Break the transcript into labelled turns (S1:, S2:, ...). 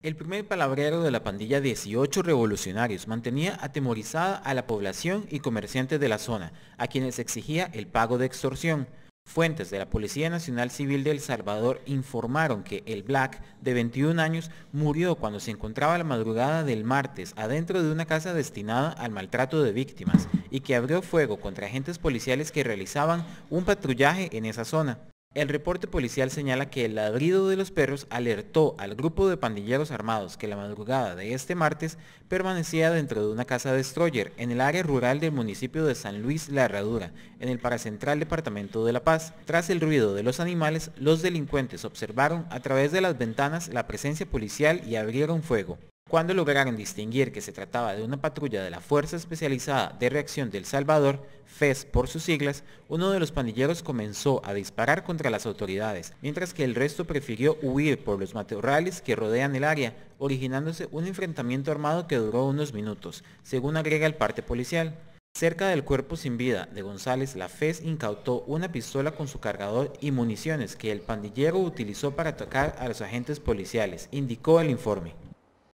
S1: El primer palabrero de la pandilla 18 revolucionarios mantenía atemorizada a la población y comerciantes de la zona, a quienes exigía el pago de extorsión. Fuentes de la Policía Nacional Civil de El Salvador informaron que el Black, de 21 años, murió cuando se encontraba la madrugada del martes adentro de una casa destinada al maltrato de víctimas y que abrió fuego contra agentes policiales que realizaban un patrullaje en esa zona. El reporte policial señala que el ladrido de los perros alertó al grupo de pandilleros armados que la madrugada de este martes permanecía dentro de una casa destroyer en el área rural del municipio de San Luis La Herradura, en el paracentral departamento de La Paz. Tras el ruido de los animales, los delincuentes observaron a través de las ventanas la presencia policial y abrieron fuego. Cuando lograron distinguir que se trataba de una patrulla de la Fuerza Especializada de Reacción del Salvador, FES por sus siglas, uno de los pandilleros comenzó a disparar contra las autoridades, mientras que el resto prefirió huir por los matorrales que rodean el área, originándose un enfrentamiento armado que duró unos minutos, según agrega el parte policial. Cerca del cuerpo sin vida de González, la FES incautó una pistola con su cargador y municiones que el pandillero utilizó para atacar a los agentes policiales, indicó el informe.